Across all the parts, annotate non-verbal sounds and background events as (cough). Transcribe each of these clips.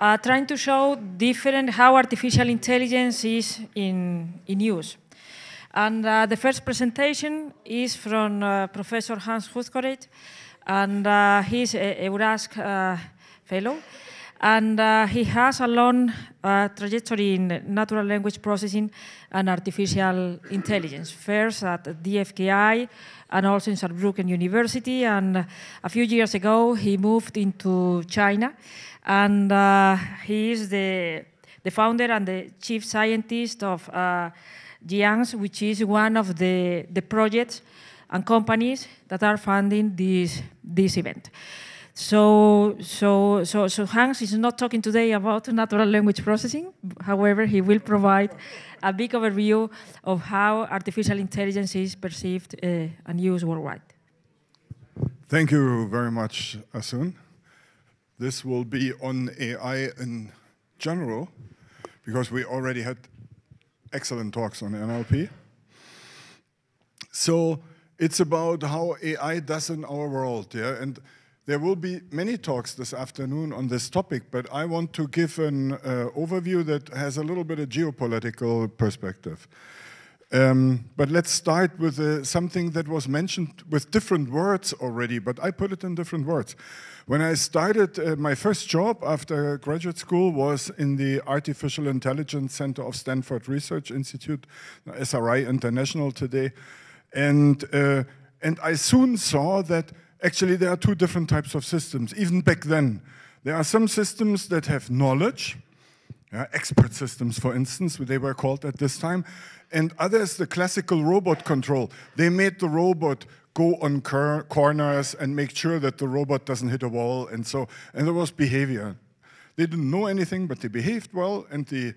uh, trying to show different how artificial intelligence is in, in use. And uh, the first presentation is from uh, Professor Hans Huthkorit, and uh, he's a Eurask uh, fellow. And uh, he has a long uh, trajectory in natural language processing and artificial intelligence, first at DFKI and also in Saarbrücken University. And a few years ago, he moved into China and uh, he is the, the founder and the chief scientist of uh, Jiang's, which is one of the, the projects and companies that are funding this, this event. So, so, so, so Hans is not talking today about natural language processing. However, he will provide a big overview of how artificial intelligence is perceived uh, and used worldwide. Thank you very much, Asun. This will be on AI in general, because we already had excellent talks on NLP. So it's about how AI does in our world, yeah? And there will be many talks this afternoon on this topic, but I want to give an uh, overview that has a little bit of geopolitical perspective. Um, but let's start with uh, something that was mentioned with different words already, but I put it in different words. When I started, uh, my first job after graduate school was in the Artificial Intelligence Center of Stanford Research Institute, SRI International today. And, uh, and I soon saw that actually there are two different types of systems, even back then. There are some systems that have knowledge, yeah, expert systems, for instance, they were called at this time. And others, the classical robot control. They made the robot go on cor corners and make sure that the robot doesn't hit a wall and so, and there was behavior. They didn't know anything, but they behaved well, and the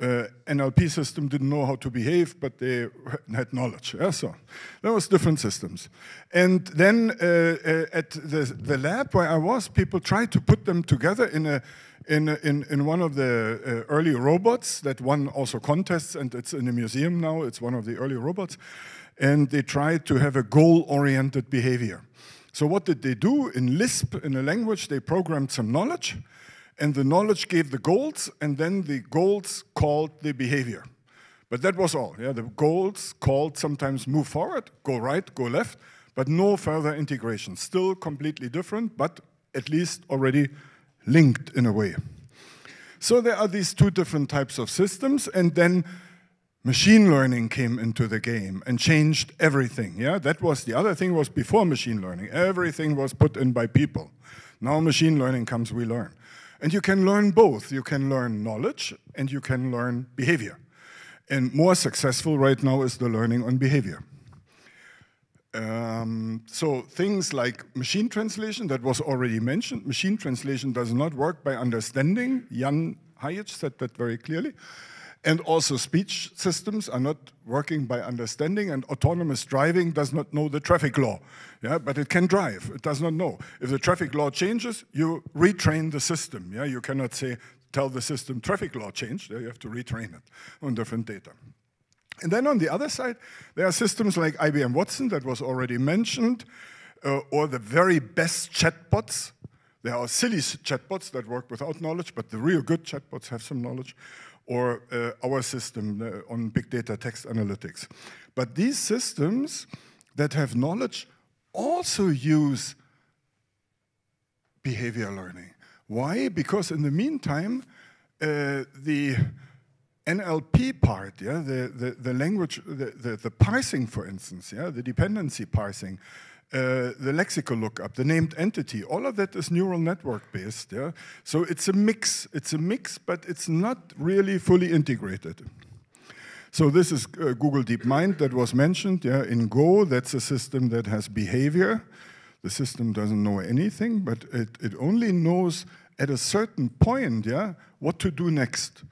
uh, NLP system didn't know how to behave, but they (laughs) had knowledge. Yeah? So there was different systems. And then uh, uh, at the, the, lab where I was, people tried to put them together in a in, in, in one of the uh, early robots that won also contests, and it's in a museum now, it's one of the early robots, and they tried to have a goal-oriented behavior. So what did they do? In Lisp, in a language, they programmed some knowledge, and the knowledge gave the goals, and then the goals called the behavior. But that was all. Yeah, the goals called sometimes move forward, go right, go left, but no further integration. Still completely different, but at least already linked in a way. So there are these two different types of systems, and then machine learning came into the game and changed everything. Yeah, that was the other thing was before machine learning. Everything was put in by people. Now machine learning comes, we learn. And you can learn both. You can learn knowledge and you can learn behavior. And more successful right now is the learning on behavior. Um, so things like machine translation that was already mentioned. Machine translation does not work by understanding. Jan Hayek said that very clearly. And also speech systems are not working by understanding and autonomous driving does not know the traffic law. Yeah, but it can drive, it does not know. If the traffic law changes, you retrain the system. Yeah, you cannot say, tell the system traffic law changed, you have to retrain it on different data. And then on the other side, there are systems like IBM Watson that was already mentioned, uh, or the very best chatbots. There are silly chatbots that work without knowledge, but the real good chatbots have some knowledge or uh, our system uh, on big data text analytics. But these systems that have knowledge also use behavior learning. Why? Because in the meantime, uh, the NLP part, yeah, the, the, the language, the, the, the parsing, for instance, yeah, the dependency parsing, uh, the lexical lookup, the named entity, all of that is neural network based. Yeah? So it's a mix. It's a mix, but it's not really fully integrated. So this is uh, Google DeepMind that was mentioned. Yeah? In Go, that's a system that has behavior. The system doesn't know anything, but it, it only knows at a certain point yeah, what to do next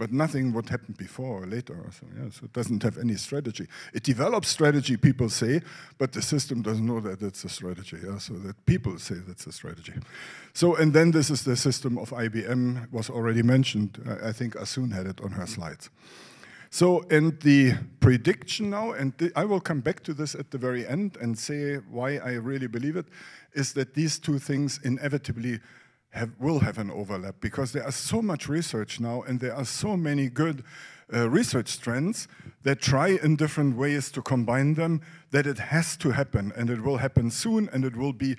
but nothing what happened before or later. Or so, yeah, so it doesn't have any strategy. It develops strategy, people say, but the system doesn't know that it's a strategy. Yeah, so that people say that's a strategy. So, and then this is the system of IBM, was already mentioned. I, I think Asun had it on her slides. So, and the prediction now, and the, I will come back to this at the very end and say why I really believe it, is that these two things inevitably have, will have an overlap because there are so much research now and there are so many good uh, research trends that try in different ways to combine them that it has to happen and it will happen soon and it will be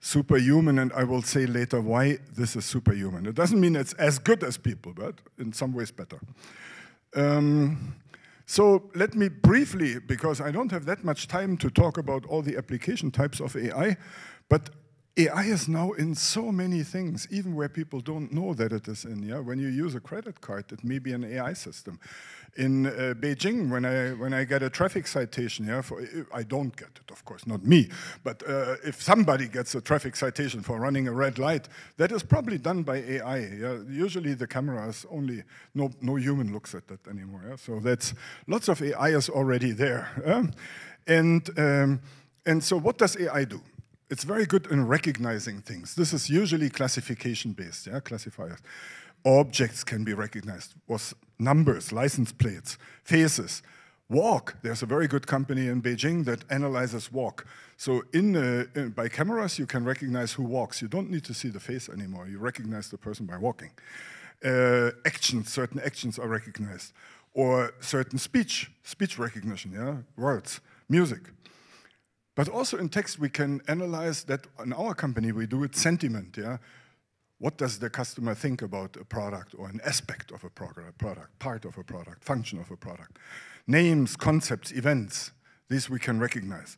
superhuman and I will say later why this is superhuman. It doesn't mean it's as good as people, but in some ways better. Um, so let me briefly, because I don't have that much time to talk about all the application types of AI, but AI is now in so many things, even where people don't know that it is in. Yeah, when you use a credit card, it may be an AI system. In uh, Beijing, when I when I get a traffic citation, yeah, for, I don't get it, of course, not me, but uh, if somebody gets a traffic citation for running a red light, that is probably done by AI. Yeah? Usually, the cameras only no no human looks at that anymore. Yeah? So that's lots of AI is already there, yeah? and um, and so what does AI do? it's very good in recognizing things. This is usually classification based, yeah, classifiers. Objects can be recognized, was numbers, license plates, faces. Walk, there's a very good company in Beijing that analyzes walk. So in, uh, in, by cameras, you can recognize who walks. You don't need to see the face anymore. You recognize the person by walking. Uh, actions, certain actions are recognized. Or certain speech, speech recognition, yeah, words, music. But also in text, we can analyze that in our company, we do it sentiment, yeah? What does the customer think about a product or an aspect of a product, part of a product, function of a product? Names, concepts, events, This we can recognize.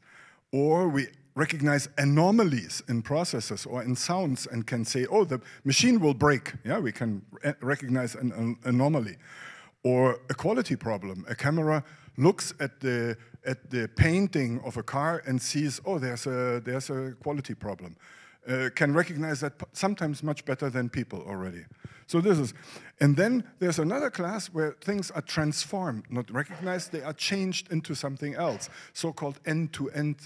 Or we recognize anomalies in processes or in sounds and can say, oh, the machine will break. Yeah, we can recognize an, an anomaly. Or a quality problem. A camera looks at the at the painting of a car and sees, oh, there's a, there's a quality problem, uh, can recognize that sometimes much better than people already. So this is, and then there's another class where things are transformed, not recognized, they are changed into something else, so-called end-to-end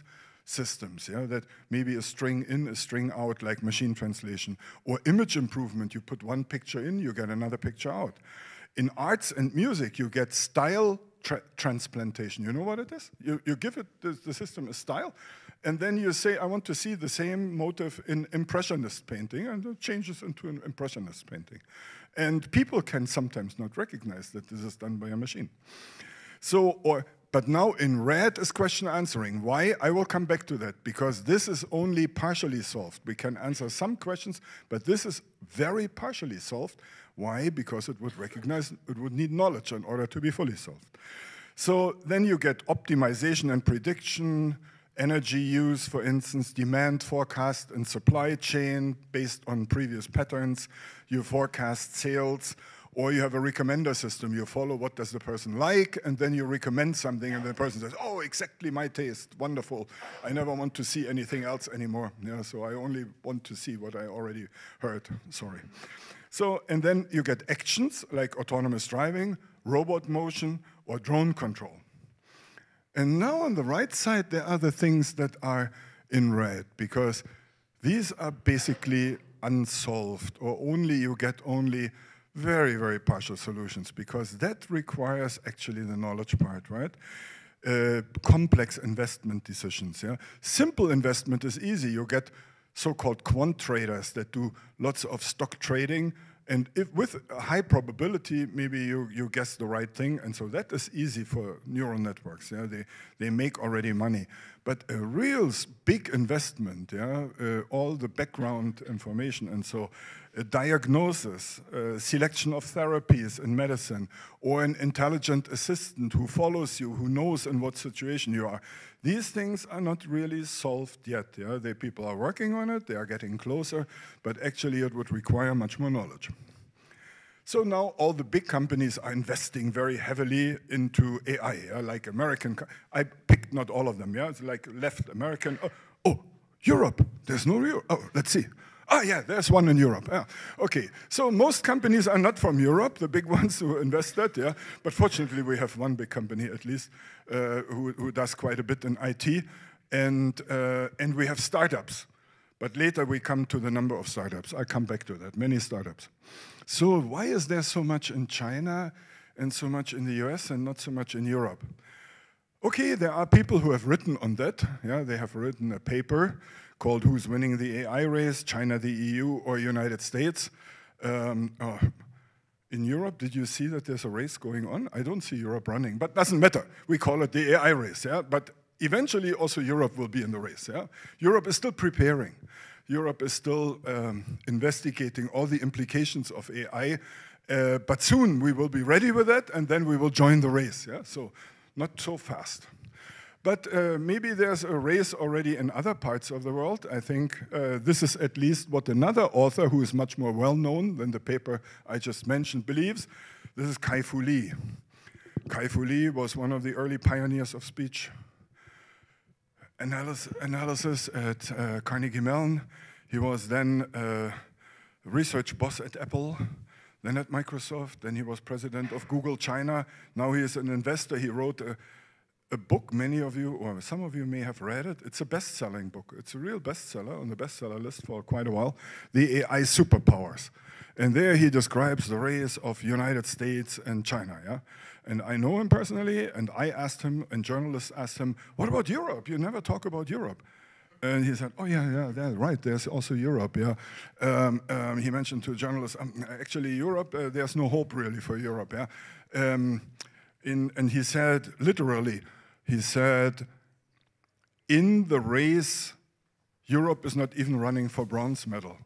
systems, yeah, that maybe a string in, a string out, like machine translation, or image improvement, you put one picture in, you get another picture out. In arts and music, you get style tra transplantation. You know what it is? You, you give it the, the system a style, and then you say, I want to see the same motive in Impressionist painting, and it changes into an Impressionist painting. And people can sometimes not recognize that this is done by a machine. So, or but now in red is question answering. Why? I will come back to that because this is only partially solved. We can answer some questions, but this is very partially solved. Why? Because it would recognize, it would need knowledge in order to be fully solved. So then you get optimization and prediction, energy use, for instance, demand forecast and supply chain based on previous patterns. You forecast sales or you have a recommender system. You follow what does the person like, and then you recommend something, and the person says, "Oh, exactly my taste. Wonderful. I never want to see anything else anymore. Yeah, so I only want to see what I already heard. Sorry." So, and then you get actions like autonomous driving, robot motion, or drone control. And now on the right side, there are the things that are in red, because these are basically unsolved, or only you get only very, very partial solutions because that requires actually the knowledge part, right? Uh, complex investment decisions. Yeah, simple investment is easy. You get so-called quant traders that do lots of stock trading, and if with high probability, maybe you you guess the right thing, and so that is easy for neural networks. Yeah, they they make already money. But a real big investment, yeah, uh, all the background information and so, a diagnosis, a uh, selection of therapies in medicine, or an intelligent assistant who follows you, who knows in what situation you are. These things are not really solved yet. Yeah? The people are working on it, they are getting closer, but actually it would require much more knowledge. So now all the big companies are investing very heavily into AI, yeah? like American. I picked not all of them, yeah? It's like left American. Oh, oh Europe. There's no Europe. Oh, let's see. Ah, oh, yeah, there's one in Europe. Yeah. Okay, so most companies are not from Europe, the big (laughs) ones who invest that, yeah. But fortunately, we have one big company at least uh, who, who does quite a bit in IT, and, uh, and we have startups. But later we come to the number of startups. I come back to that, many startups. So, why is there so much in China and so much in the US and not so much in Europe? Okay, there are people who have written on that. Yeah, they have written a paper called Who's Winning the AI Race, China, the EU, or United States. Um, oh, in Europe, did you see that there's a race going on? I don't see Europe running, but doesn't matter. We call it the AI race, yeah? But eventually also Europe will be in the race, yeah? Europe is still preparing. Europe is still um, investigating all the implications of AI. Uh, but soon we will be ready with that, and then we will join the race. Yeah? So not so fast. But uh, maybe there's a race already in other parts of the world. I think uh, this is at least what another author who is much more well known than the paper I just mentioned believes. This is Kai Fu Lee. Kai Fu Lee was one of the early pioneers of speech analysis, analysis at uh, Carnegie Mellon. He was then a uh, research boss at Apple, then at Microsoft, then he was president of Google China. Now he is an investor. He wrote a, a book, many of you, or some of you may have read it. It's a best selling book. It's a real bestseller on the bestseller list for quite a while The AI Superpowers. And there he describes the race of United States and China. Yeah? And I know him personally, and I asked him, and journalists asked him, what about Europe? You never talk about Europe. And he said, oh, yeah, yeah, right, there's also Europe, yeah. Um, um, he mentioned to journalists, um, actually, Europe, uh, there's no hope really for Europe, yeah. Um, in, and he said, literally, he said, in the race, Europe is not even running for bronze medal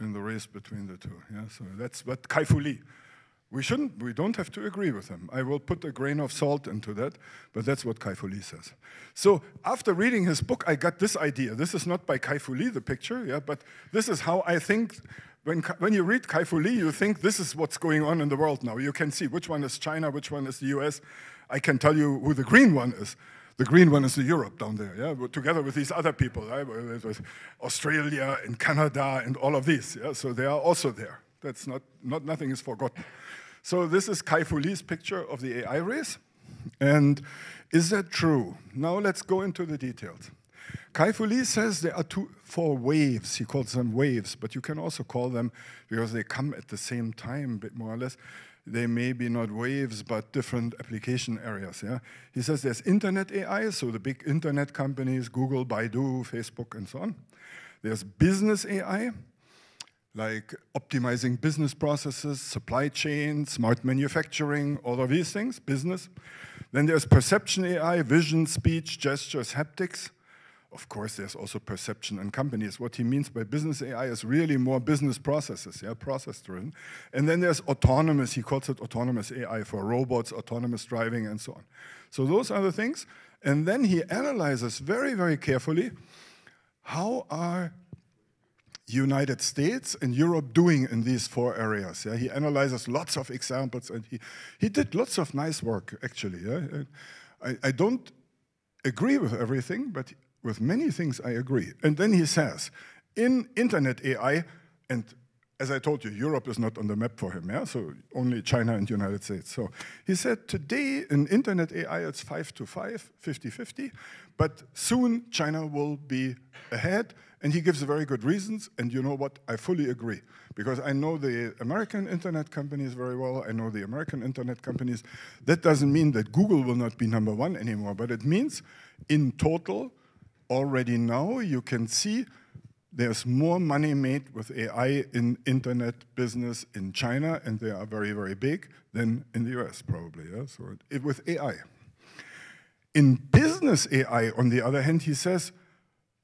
in the race between the two. Yeah, so that's what kai Lee. We shouldn't, we don't have to agree with him. I will put a grain of salt into that, but that's what kai Lee says. So after reading his book, I got this idea. This is not by kai Lee, the picture, yeah, but this is how I think when, when you read kai Lee, you think this is what's going on in the world now. You can see which one is China, which one is the US. I can tell you who the green one is. The green one is the Europe down there, yeah, together with these other people, right? with Australia and Canada and all of these. Yeah? So they are also there. That's not, not nothing is forgotten. So this is Kai Fu Lee's picture of the AI race. And is that true? Now let's go into the details. Kai Fu Lee says there are two, four waves. He calls them waves, but you can also call them, because they come at the same time, bit more or less they may be not waves, but different application areas. Yeah? He says there's internet AI, so the big internet companies, Google, Baidu, Facebook, and so on. There's business AI, like optimizing business processes, supply chain, smart manufacturing, all of these things, business. Then there's perception AI, vision, speech, gestures, haptics of course, there's also perception in companies. What he means by business AI is really more business processes, yeah, process driven. And then there's autonomous, he calls it autonomous AI for robots, autonomous driving, and so on. So those are the things. And then he analyzes very, very carefully how are United States and Europe doing in these four areas. Yeah? He analyzes lots of examples and he, he did lots of nice work, actually. Yeah? I, I don't agree with everything, but with many things, I agree. And then he says, in internet AI, and as I told you, Europe is not on the map for him, yeah? so only China and United States. So he said today in internet AI it's 5 to 5, 50-50, but soon China will be ahead, and he gives very good reasons, and you know what, I fully agree, because I know the American internet companies very well, I know the American internet companies. That doesn't mean that Google will not be number one anymore, but it means in total, already now you can see there's more money made with AI in internet business in China, and they are very, very big, than in the US probably, yeah? so it, with AI. In business AI, on the other hand, he says,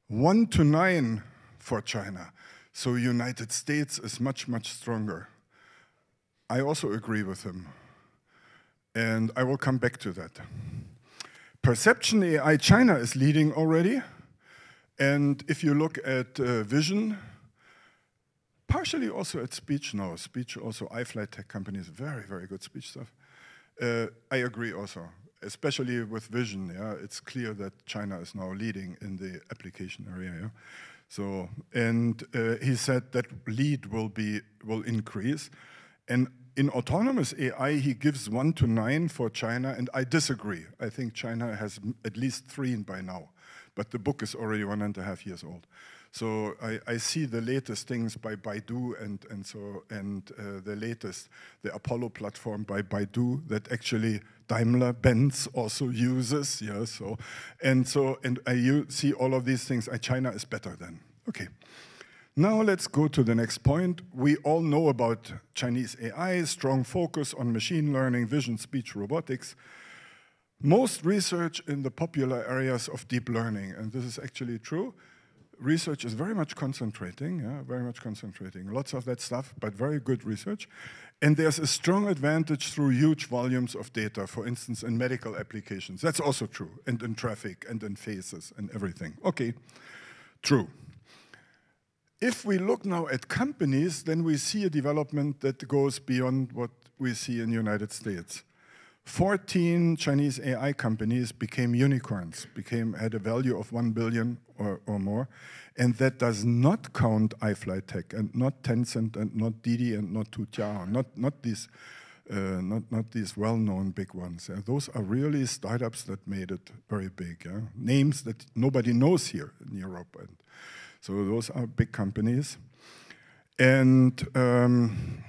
one to nine for China. So United States is much, much stronger. I also agree with him. And I will come back to that. Perception AI China is leading already. And if you look at uh, vision, partially also at speech now, speech also, iFlight Tech companies, very, very good speech stuff. Uh, I agree also, especially with vision, yeah, it's clear that China is now leading in the application area. Yeah? So, and uh, he said that lead will be, will increase. And in autonomous AI, he gives one to nine for China, and I disagree. I think China has at least three by now, but the book is already one and a half years old. So I, I see the latest things by Baidu and, and so and uh, the latest, the Apollo platform by Baidu that actually Daimler Benz also uses. Yeah, so and so and I see all of these things. China is better than okay. Now let's go to the next point. We all know about Chinese AI, strong focus on machine learning, vision, speech, robotics. Most research in the popular areas of deep learning, and this is actually true, research is very much concentrating, yeah, very much concentrating. Lots of that stuff, but very good research. And there's a strong advantage through huge volumes of data, for instance, in medical applications. That's also true, and in traffic, and in faces, and everything. Okay, true. If we look now at companies, then we see a development that goes beyond what we see in the United States. 14 Chinese AI companies became unicorns, became had a value of 1 billion or, or more, and that does not count iFlytek and not Tencent and not Didi and not Tutiao, not not these uh, not, not these well-known big ones. Uh, those are really startups that made it very big. names that nobody knows here in Europe. And so those are big companies. And um,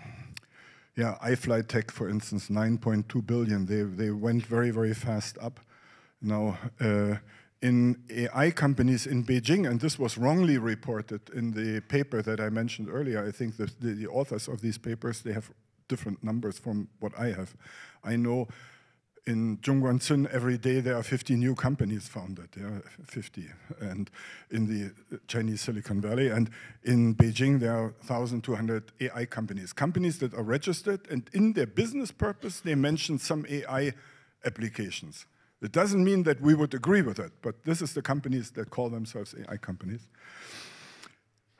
yeah, iFly Tech, for instance, 9.2 billion. They, they went very, very fast up. Now, uh, in AI companies in Beijing, and this was wrongly reported in the paper that I mentioned earlier. I think the, the, the authors of these papers, they have different numbers from what I have. I know in Zhongguancun every day there are 50 new companies founded, yeah, 50, and in the Chinese Silicon Valley. And in Beijing there are 1,200 AI companies, companies that are registered and in their business purpose they mention some AI applications. It doesn't mean that we would agree with it, but this is the companies that call themselves AI companies.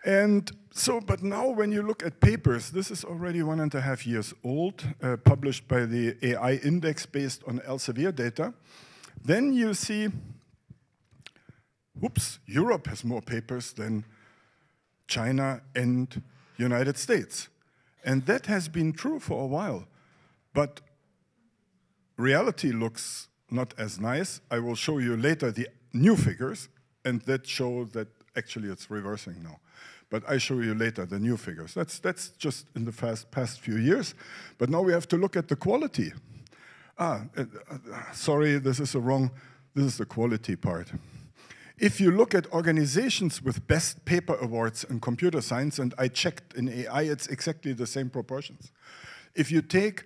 And so, but now when you look at papers, this is already one and a half years old, uh, published by the AI index based on Elsevier data, then you see, whoops, Europe has more papers than China and United States. And that has been true for a while. But reality looks not as nice. I will show you later the new figures, and that show that actually it's reversing now. But I show you later the new figures. That's, that's just in the fast, past few years. But now we have to look at the quality. Ah, uh, uh, sorry, this is the wrong, this is the quality part. If you look at organizations with best paper awards in computer science, and I checked in AI, it's exactly the same proportions. If you take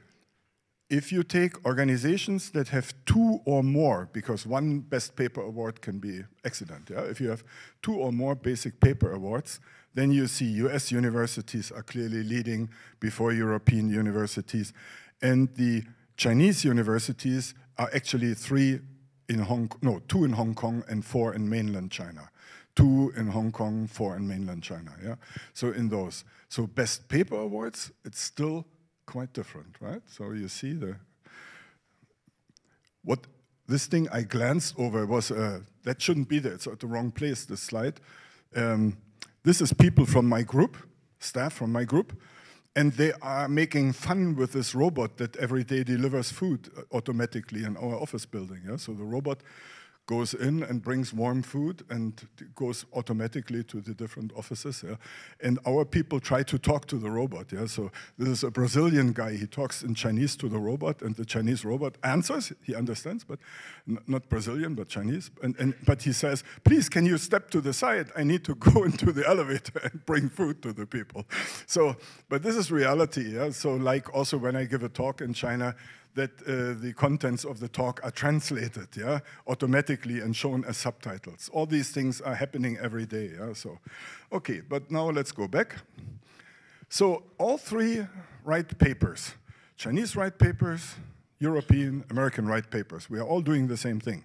if you take organizations that have two or more, because one best paper award can be accident, yeah? if you have two or more basic paper awards, then you see US universities are clearly leading before European universities. And the Chinese universities are actually three in Hong no, two in Hong Kong and four in mainland China. Two in Hong Kong, four in mainland China. Yeah. So in those. So best paper awards, it's still quite different, right? So you see the what this thing I glanced over was uh, that shouldn't be there. It's at the wrong place. This slide. Um, this is people from my group, staff from my group, and they are making fun with this robot that every day delivers food uh, automatically in our office building. Yeah? So the robot goes in and brings warm food and goes automatically to the different offices. Yeah? And our people try to talk to the robot. Yeah? So this is a Brazilian guy. He talks in Chinese to the robot, and the Chinese robot answers. He understands, but not Brazilian, but Chinese. And, and, but he says, please, can you step to the side? I need to (laughs) go into the elevator and bring food to the people. So, but this is reality. Yeah? So like also when I give a talk in China, that uh, the contents of the talk are translated yeah, automatically and shown as subtitles. All these things are happening every day. Yeah, so, okay, but now let's go back. So all three write papers, Chinese write papers, European, American write papers. We are all doing the same thing.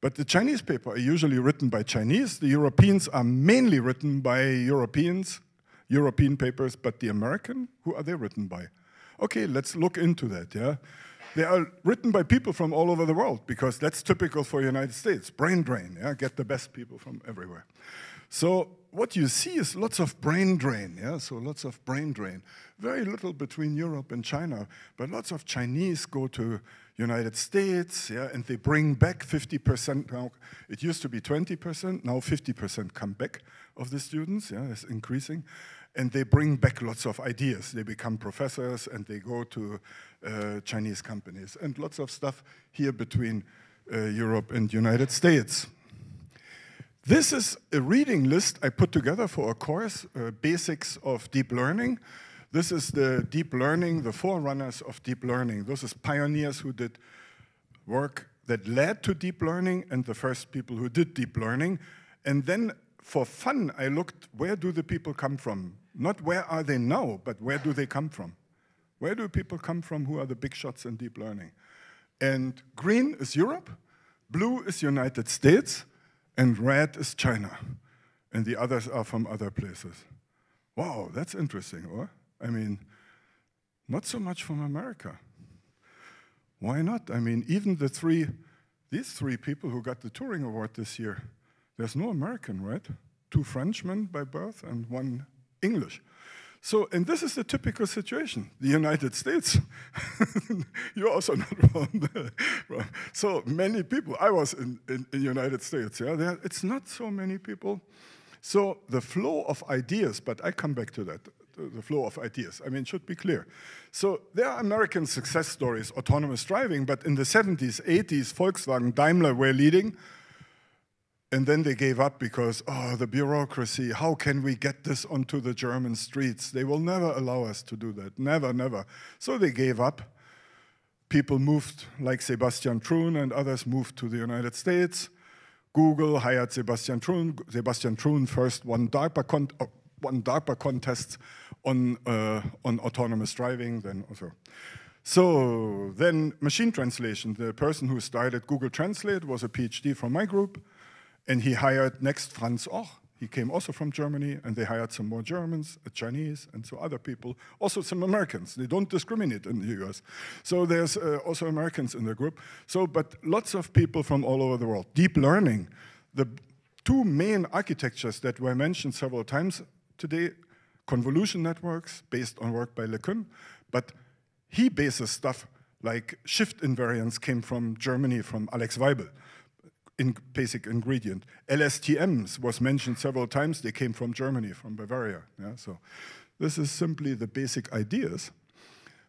But the Chinese paper are usually written by Chinese. The Europeans are mainly written by Europeans, European papers, but the American, who are they written by? okay, let's look into that, yeah? They are written by people from all over the world because that's typical for United States, brain drain, yeah? Get the best people from everywhere. So what you see is lots of brain drain, yeah? So lots of brain drain. Very little between Europe and China, but lots of Chinese go to United States, yeah, and they bring back 50%. Now, it used to be 20%, now 50% come back of the students, yeah, it's increasing and they bring back lots of ideas. They become professors and they go to uh, Chinese companies and lots of stuff here between uh, Europe and United States. This is a reading list I put together for a course, uh, Basics of Deep Learning. This is the deep learning, the forerunners of deep learning. This is pioneers who did work that led to deep learning and the first people who did deep learning. And then for fun, I looked where do the people come from? Not where are they now, but where do they come from? Where do people come from who are the big shots in deep learning? And green is Europe, blue is United States, and red is China. And the others are from other places. Wow, that's interesting, or? I mean, not so much from America. Why not? I mean, even the three, these three people who got the Turing Award this year, there's no American, right? Two Frenchmen by birth and one English. So, and this is the typical situation. The United States, (laughs) you're also not (laughs) wrong. there. So many people, I was in, in, in United States, yeah, there, it's not so many people. So the flow of ideas, but I come back to that, the flow of ideas, I mean, should be clear. So there are American success stories, autonomous driving, but in the 70s, 80s, Volkswagen, Daimler were leading, and then they gave up because, oh, the bureaucracy, how can we get this onto the German streets? They will never allow us to do that, never, never. So they gave up. People moved, like Sebastian Trun and others moved to the United States. Google hired Sebastian Trun. Sebastian Trun first won DARPA, con uh, won DARPA contests on, uh, on autonomous driving, then also. So then machine translation, the person who started Google Translate was a PhD from my group. And he hired next Franz Och. He came also from Germany, and they hired some more Germans, a Chinese, and so other people. Also some Americans. They don't discriminate in the US. So there's uh, also Americans in the group. So, but lots of people from all over the world. Deep learning. The two main architectures that were mentioned several times today, convolution networks based on work by LeCun, but he bases stuff like shift invariance came from Germany, from Alex Weibel in basic ingredient. LSTMs was mentioned several times. They came from Germany, from Bavaria. Yeah? So this is simply the basic ideas.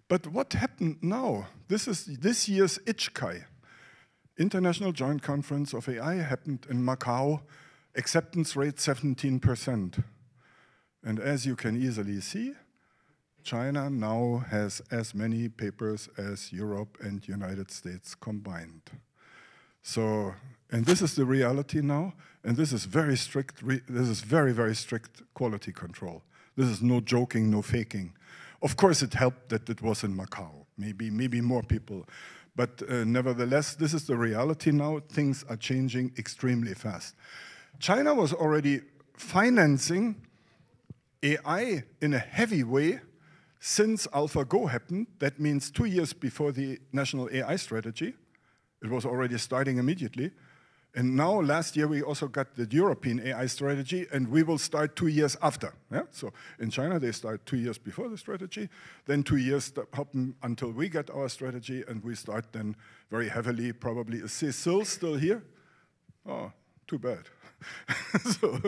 But what happened now? This is this year's ICHCAI, International Joint Conference of AI, happened in Macau. Acceptance rate 17%. And as you can easily see, China now has as many papers as Europe and United States combined. So and this is the reality now, and this is very strict, this is very, very strict quality control. This is no joking, no faking. Of course, it helped that it was in Macau. Maybe, maybe more people. But uh, nevertheless, this is the reality now. Things are changing extremely fast. China was already financing AI in a heavy way since AlphaGo happened. That means two years before the national AI strategy. It was already starting immediately. And now, last year, we also got the European AI strategy, and we will start two years after. Yeah? So in China, they start two years before the strategy, then two years happen until we get our strategy, and we start then very heavily, probably. Is Cecil still here? Oh, too bad. (laughs) so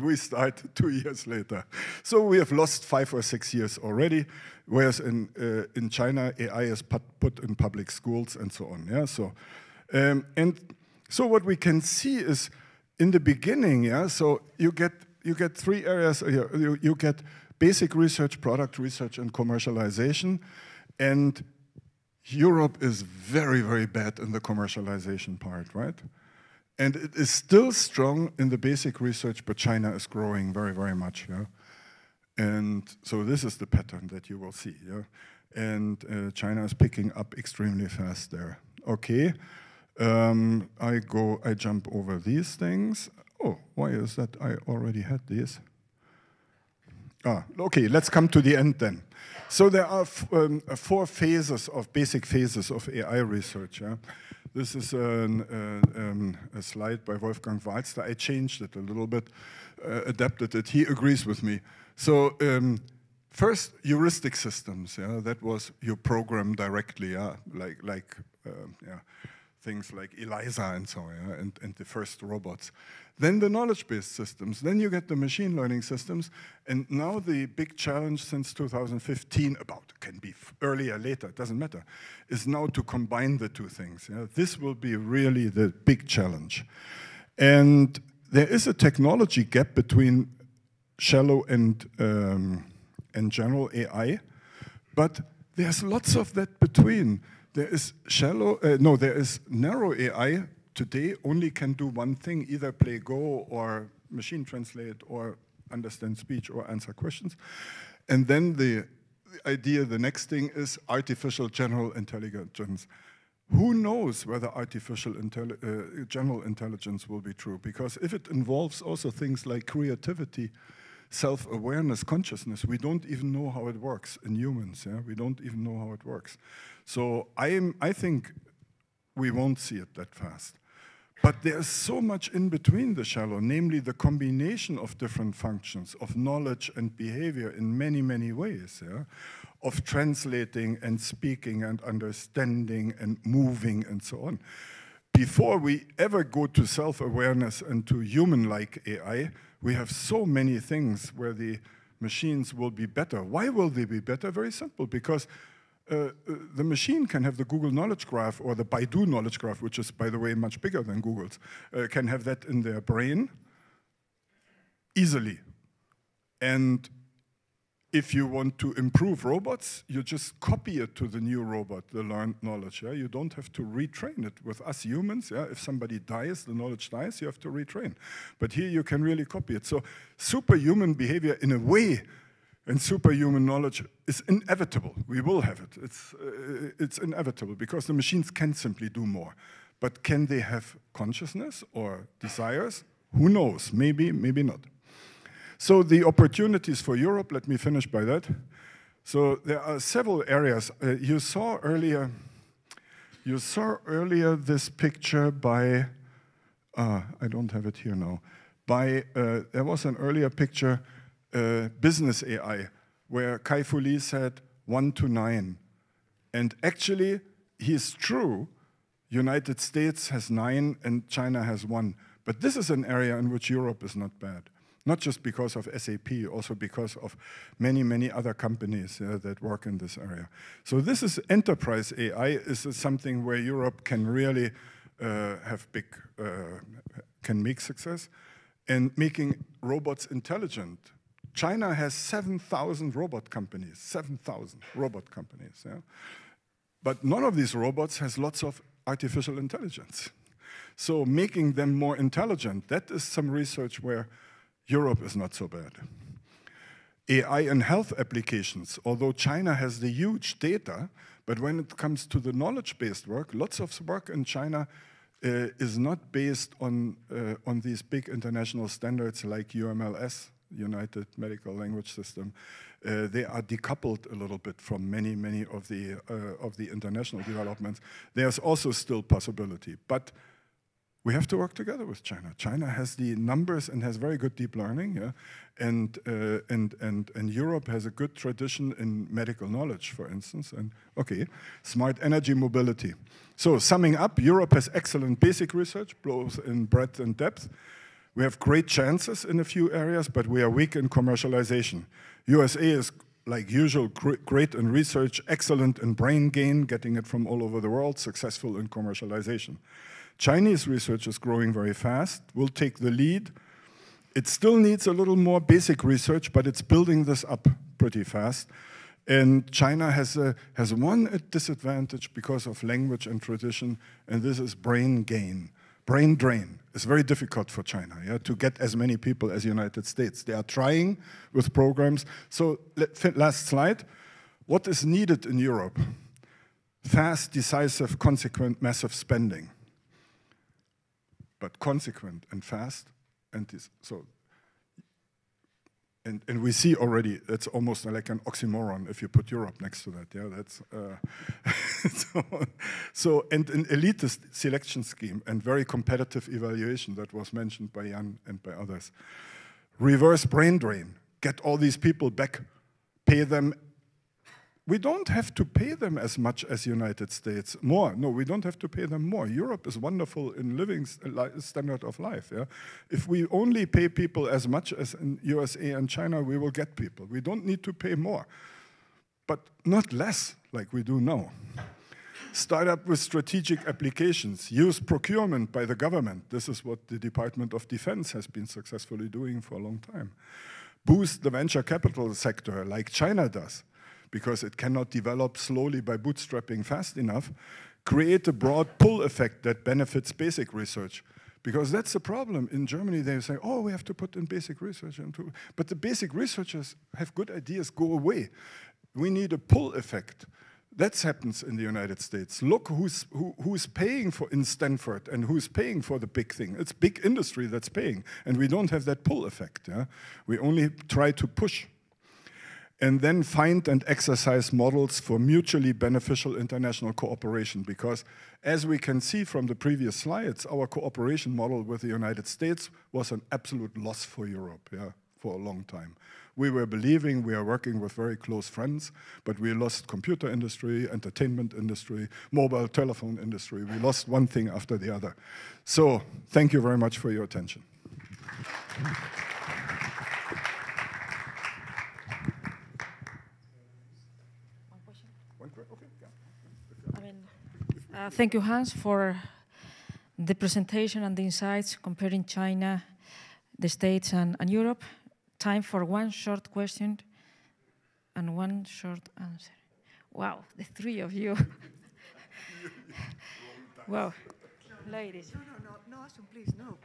we start two years later. So we have lost five or six years already, whereas in, uh, in China, AI is put in public schools and so on. Yeah? So, um, and so what we can see is in the beginning, yeah, so you get, you get three areas, uh, you, you get basic research, product research, and commercialization. And Europe is very, very bad in the commercialization part, right? And it is still strong in the basic research, but China is growing very, very much. Yeah? And so this is the pattern that you will see. Yeah? And uh, China is picking up extremely fast there. Okay, um, I go, I jump over these things. Oh, why is that? I already had this. Ah, okay, let's come to the end then. So there are um, four phases of basic phases of AI research. Yeah? This is an, uh, um, a slide by Wolfgang Walster. I changed it a little bit, uh, adapted it. He agrees with me. So um, first, heuristic systems. Yeah, that was you program directly. Yeah, like like uh, yeah things like Eliza and so on, yeah, and, and the first robots. Then the knowledge-based systems, then you get the machine learning systems, and now the big challenge since 2015, about can be earlier, later, doesn't matter, is now to combine the two things. Yeah. This will be really the big challenge. And there is a technology gap between shallow and, um, and general AI, but there's lots of that between. There is shallow, uh, no, there is narrow AI today only can do one thing, either play Go or machine translate or understand speech or answer questions. And then the idea, the next thing is artificial general intelligence. Who knows whether artificial intelli uh, general intelligence will be true? Because if it involves also things like creativity, self-awareness, consciousness, we don't even know how it works in humans. Yeah? We don't even know how it works. So I, am, I think we won't see it that fast. But there's so much in between the shallow, namely the combination of different functions of knowledge and behavior in many, many ways, yeah? of translating and speaking and understanding and moving and so on. Before we ever go to self-awareness and to human-like AI, we have so many things where the machines will be better. Why will they be better? Very simple, because uh, uh, the machine can have the Google Knowledge Graph or the Baidu Knowledge Graph, which is, by the way, much bigger than Google's, uh, can have that in their brain easily. And if you want to improve robots, you just copy it to the new robot, the learned knowledge. Yeah? You don't have to retrain it. With us humans, yeah? if somebody dies, the knowledge dies, you have to retrain. But here you can really copy it. So superhuman behavior, in a way, and superhuman knowledge is inevitable. We will have it. It's, uh, it's inevitable because the machines can simply do more. But can they have consciousness or desires? Who knows? Maybe, maybe not. So the opportunities for Europe, let me finish by that. So there are several areas. Uh, you saw earlier you saw earlier this picture by, uh, I don't have it here now, by, uh, there was an earlier picture uh, business AI, where Kai Fu Lee said one to nine. And actually, he is true. United States has nine and China has one. But this is an area in which Europe is not bad, not just because of SAP, also because of many, many other companies uh, that work in this area. So this is enterprise AI is something where Europe can really uh, have big, uh, can make success, and making robots intelligent China has 7,000 robot companies, 7,000 robot companies. Yeah? But none of these robots has lots of artificial intelligence. So making them more intelligent, that is some research where Europe is not so bad. AI and health applications, although China has the huge data, but when it comes to the knowledge-based work, lots of work in China uh, is not based on, uh, on these big international standards like UMLS United Medical Language System, uh, they are decoupled a little bit from many, many of the, uh, of the international developments. There's also still possibility, but we have to work together with China. China has the numbers and has very good deep learning, yeah? and, uh, and, and, and Europe has a good tradition in medical knowledge, for instance, and okay, smart energy mobility. So summing up, Europe has excellent basic research, both in breadth and depth, we have great chances in a few areas, but we are weak in commercialization. USA is, like usual, great in research, excellent in brain gain, getting it from all over the world, successful in commercialization. Chinese research is growing very fast, will take the lead. It still needs a little more basic research, but it's building this up pretty fast. And China has, a, has one disadvantage because of language and tradition, and this is brain gain brain drain. is very difficult for China yeah, to get as many people as the United States. They are trying with programs. So last slide. What is needed in Europe? Fast, decisive, consequent, massive spending. But consequent and fast, and so and, and we see already that's almost like an oxymoron if you put Europe next to that. Yeah, that's uh, (laughs) so, so, and an elitist selection scheme and very competitive evaluation that was mentioned by Jan and by others. Reverse brain drain. Get all these people back, pay them we don't have to pay them as much as United States more. No, we don't have to pay them more. Europe is wonderful in living standard of life. Yeah? If we only pay people as much as in USA and China, we will get people. We don't need to pay more, but not less like we do now. Start up with strategic applications. Use procurement by the government. This is what the Department of Defense has been successfully doing for a long time. Boost the venture capital sector like China does because it cannot develop slowly by bootstrapping fast enough, create a broad pull effect that benefits basic research. Because that's the problem. In Germany, they say, oh, we have to put in basic research. Into but the basic researchers have good ideas, go away. We need a pull effect. That happens in the United States. Look who's, who, who's paying for in Stanford and who's paying for the big thing. It's big industry that's paying. And we don't have that pull effect. Yeah? We only try to push and then find and exercise models for mutually beneficial international cooperation. Because as we can see from the previous slides, our cooperation model with the United States was an absolute loss for Europe yeah, for a long time. We were believing we are working with very close friends, but we lost computer industry, entertainment industry, mobile telephone industry. We lost one thing after the other. So thank you very much for your attention. Uh, thank you, Hans, for the presentation and the insights comparing China, the States, and, and Europe. Time for one short question and one short answer. Wow, the three of you. wow, ladies. No, no, no, no, please, no.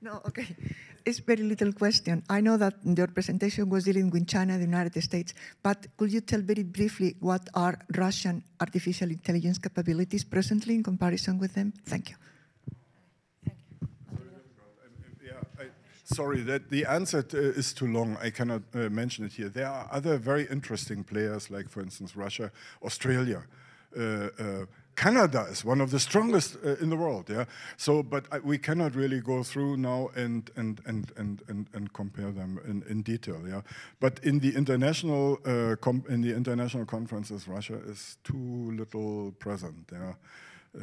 No, okay. It's very little question. I know that your presentation was dealing with China, the United States, but could you tell very briefly what are Russian artificial intelligence capabilities presently in comparison with them? Thank you. sorry, that the answer uh, is too long. I cannot uh, mention it here. There are other very interesting players, like, for instance, Russia, Australia. Uh, uh, Canada is one of the strongest uh, in the world, yeah. So, but I, uh, we cannot really go through now and and and and and, and compare them in, in detail, yeah. But in the international uh, in the international conferences, Russia is too little present, yeah.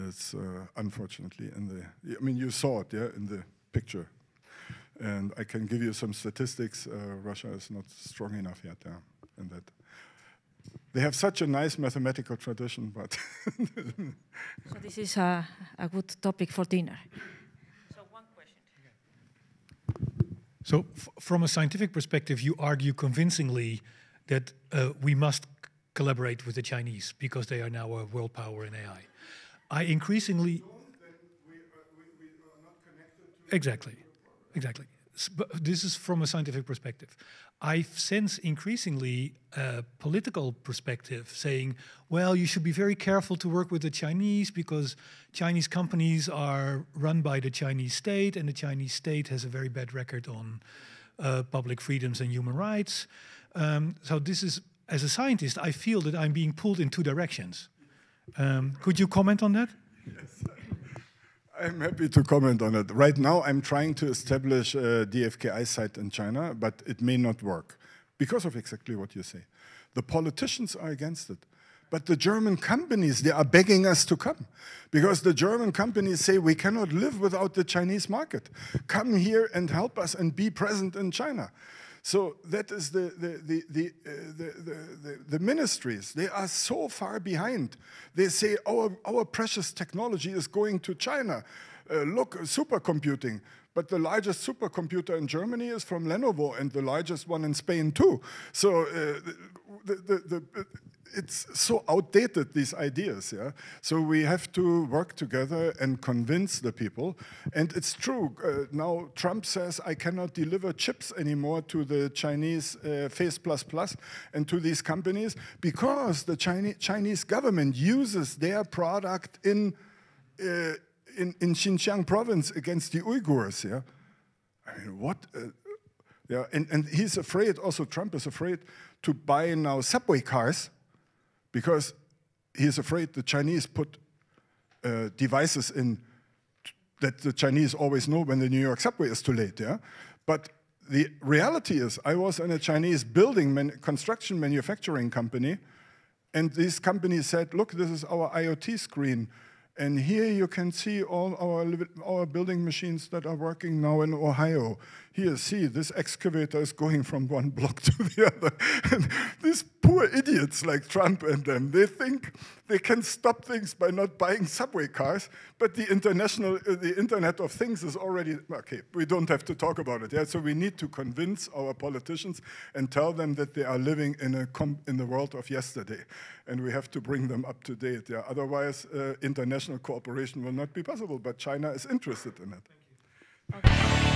It's uh, unfortunately in the. I mean, you saw it, yeah, in the picture, and I can give you some statistics. Uh, Russia is not strong enough yet, in that. They have such a nice mathematical tradition, but. so this is a, a good topic for dinner. So, one question So from a scientific perspective, you argue convincingly that uh, we must collaborate with the Chinese because they are now a world power in AI. I increasingly. Uh, exactly, exactly. But this is from a scientific perspective. I sense increasingly a political perspective saying, well, you should be very careful to work with the Chinese because Chinese companies are run by the Chinese state and the Chinese state has a very bad record on uh, public freedoms and human rights. Um, so, this is, as a scientist, I feel that I'm being pulled in two directions. Um, could you comment on that? Yes. I'm happy to comment on it. Right now, I'm trying to establish a DFKI site in China, but it may not work because of exactly what you say. The politicians are against it. But the German companies, they are begging us to come because the German companies say we cannot live without the Chinese market. Come here and help us and be present in China. So that is the, the, the, the, uh, the, the, the, ministries. They are so far behind. They say our, our precious technology is going to China. Uh, look, supercomputing. But the largest supercomputer in Germany is from Lenovo and the largest one in Spain too. So uh, the, the, the, it's so outdated, these ideas, yeah? So we have to work together and convince the people. And it's true, uh, now Trump says, I cannot deliver chips anymore to the Chinese uh, Face Plus Plus and to these companies because the Chinese, Chinese government uses their product in, uh, in, in, Xinjiang province against the Uyghurs, yeah? I mean, what? Uh, yeah, and, and he's afraid, also Trump is afraid to buy now subway cars because he's afraid the Chinese put uh, devices in that the Chinese always know when the New York subway is too late. Yeah, but the reality is, I was in a Chinese building man construction manufacturing company, and this company said, "Look, this is our IoT screen." And here you can see all our, our building machines that are working now in Ohio here, see, this excavator is going from one (laughs) block to the other. And these poor idiots like Trump and them, they think they can stop things by not buying subway cars, but the international, uh, the Internet of Things is already, okay, we don't have to talk about it. Yeah? So we need to convince our politicians and tell them that they are living in, a in the world of yesterday, and we have to bring them up to date. Yeah? Otherwise, uh, international cooperation will not be possible, but China is interested in it.